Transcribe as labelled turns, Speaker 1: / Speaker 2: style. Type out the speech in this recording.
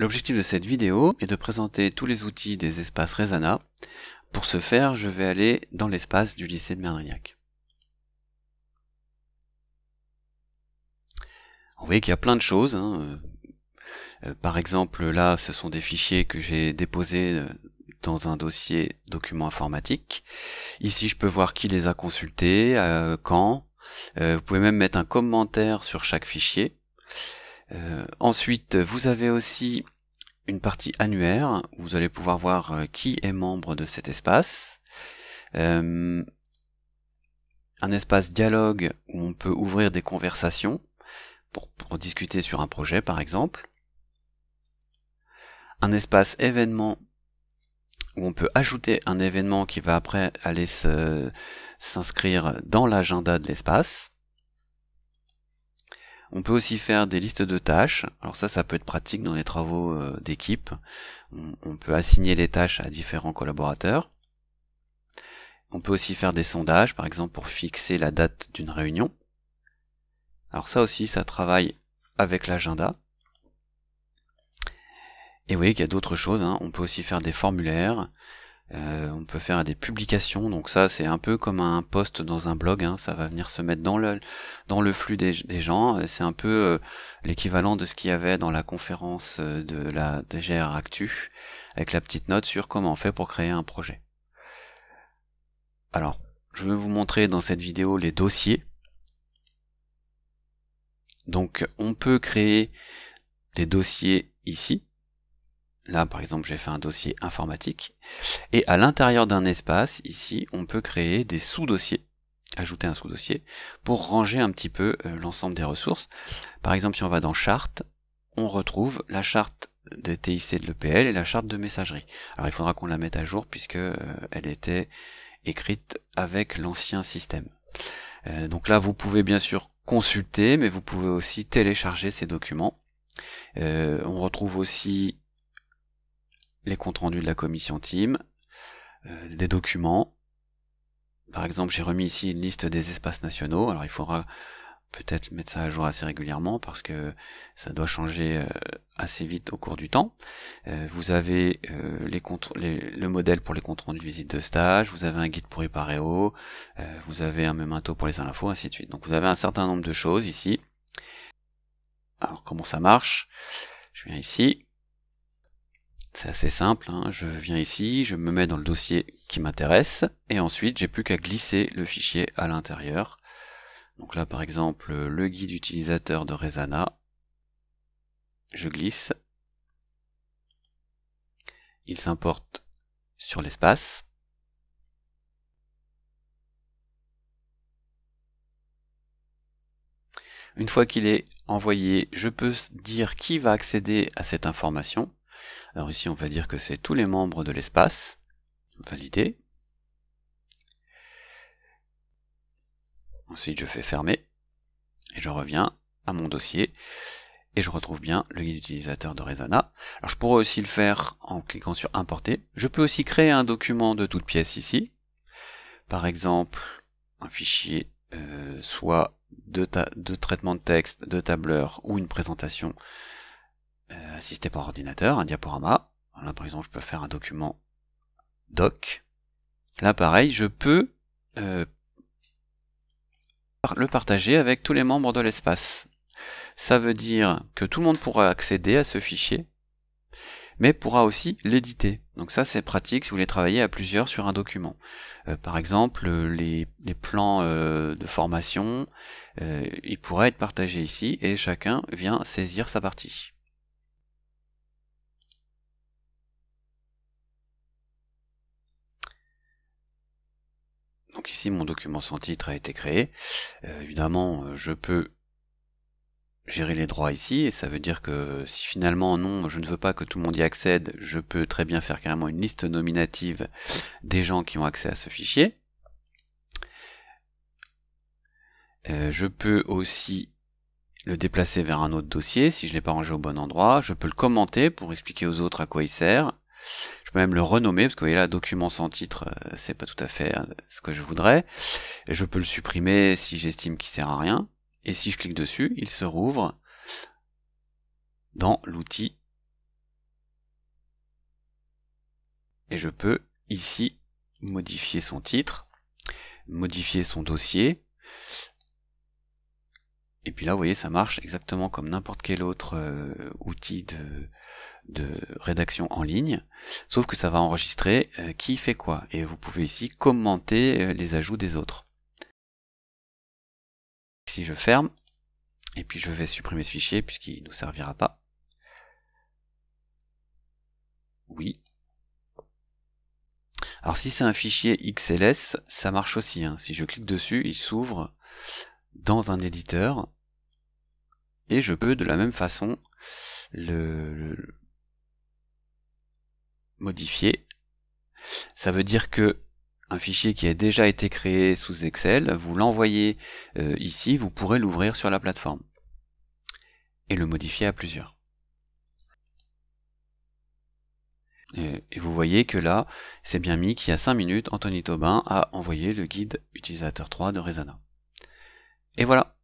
Speaker 1: L'objectif de cette vidéo est de présenter tous les outils des espaces Resana. Pour ce faire, je vais aller dans l'espace du lycée de Mérignac. Vous voyez qu'il y a plein de choses. Hein. Euh, euh, par exemple, là, ce sont des fichiers que j'ai déposés euh, dans un dossier documents informatiques. Ici, je peux voir qui les a consultés, quand. vous pouvez même mettre un commentaire sur chaque fichier. ensuite, vous avez aussi une partie annuaire où vous allez pouvoir voir euh, qui est membre de cet espace. Euh, un espace dialogue où on peut ouvrir des conversations pour, pour discuter sur un projet par exemple. Un espace événement où on peut ajouter un événement qui va après aller s'inscrire dans l'agenda de l'espace. On peut aussi faire des listes de tâches. Alors ça, ça peut être pratique dans les travaux euh, d'équipe. On, peut assigner les tâches à différents collaborateurs. On peut aussi faire des sondages, par exemple pour fixer la date d'une réunion. Alors ça aussi, ça travaille avec l'agenda. Et vous voyez qu'il y a d'autres choses. Hein. On peut aussi faire des formulaires, euh, on peut faire des publications, donc ça c'est un peu comme un post dans un blog, hein. ça va venir se mettre dans le, dans le flux des, gens, euh, c'est un peu euh, l'équivalent de ce qu'il y avait dans la conférence de la DGR Actu, avec la petite note sur comment on fait pour créer un projet. Alors, je vais vous montrer dans cette vidéo les dossiers. Donc on peut créer des dossiers ici, Là, par exemple, j'ai fait un dossier informatique. Et à l'intérieur d'un espace, ici, on peut créer des sous-dossiers, ajouter un sous-dossier, pour ranger un petit peu euh, l'ensemble des ressources. Par exemple, si on va dans charte, on retrouve la charte de TIC de l'EPL et la charte de messagerie. Alors il faudra qu'on la mette à jour puisque euh, elle était écrite avec l'ancien système. Euh, donc là, vous pouvez bien sûr consulter, mais vous pouvez aussi télécharger ces documents. on retrouve aussi les comptes rendus de la commission team, euh, des documents. Par exemple, j'ai remis ici une liste des espaces nationaux. Alors il faudra peut-être mettre ça à jour assez régulièrement parce que ça doit changer euh, assez vite au cours du temps. Euh, vous avez les le modèle pour les comptes rendus de visite de stage, vous avez un guide pour Iparéo. vous avez un memento pour les infos, ainsi de suite. Donc vous avez un certain nombre de choses ici. Alors comment ça marche Je viens ici, c'est assez simple, hein. je viens ici, je me mets dans le dossier qui m'intéresse, et ensuite j'ai plus qu'à glisser le fichier à l'intérieur. Donc là par exemple le guide utilisateur de Resana, je glisse, il s'importe sur l'espace, Une fois qu'il est envoyé, je peux dire qui va accéder à cette information. Alors ici, on va dire que c'est tous les membres de l'espace. Valider. Ensuite, je fais fermer. Et je reviens à mon dossier. Et je retrouve bien le guide utilisateur de Resana. Alors je pourrais aussi le faire en cliquant sur importer. Je peux aussi créer un document de toute pièce ici. Par exemple, un fichier euh, soit de, de traitement de texte, de tableur ou une présentation euh, assisté par ordinateur, un diaporama. Là, par exemple, je peux faire un document doc. Là, pareil, je peux euh, le partager avec tous les membres de l'espace. Ça veut dire que tout le monde pourra accéder à ce fichier, mais pourra aussi l'éditer. Donc ça, c'est pratique si vous voulez travailler à plusieurs sur un document. Euh, par exemple, les, plans de formation, ils pourraient être partagés ici, et chacun vient saisir sa partie. Donc ici, mon document sans titre a été créé. Euh, évidemment, euh, je peux gérer les droits ici, et ça veut dire que si finalement non, je ne veux pas que tout le monde y accède, je peux très bien faire carrément une liste nominative des gens qui ont accès à ce fichier. Euh, je peux aussi le déplacer vers un autre dossier si je ne l'ai pas rangé au bon endroit. Je peux le commenter pour expliquer aux autres à quoi il sert. Je peux même le renommer, parce que vous voyez là, document sans titre, euh, c'est pas tout à fait euh, ce que je voudrais. Et je peux le supprimer si j'estime qu'il sert à rien. Et si je clique dessus, il se rouvre dans l'outil. Et je peux ici modifier son titre, modifier son dossier, et puis là, vous voyez, ça marche exactement comme n'importe quel autre euh, outil de, rédaction en ligne, sauf que ça va enregistrer euh, qui fait quoi. Et vous pouvez ici commenter euh, les ajouts des autres. Si je ferme, et puis je vais supprimer ce fichier puisqu'il ne nous servira pas. Oui. Alors si c'est un fichier XLS, ça marche aussi. Hein. Si je clique dessus, il s'ouvre dans un éditeur et je peux de la même façon le, modifier. Ça veut dire que un fichier qui a déjà été créé sous Excel, vous l'envoyez euh, ici, vous pourrez l'ouvrir sur la plateforme et le modifier à plusieurs. Et, vous voyez que là, c'est bien mis qu'il y a 5 minutes, Anthony Taubin a envoyé le guide utilisateur 3 de Resana. Et voilà.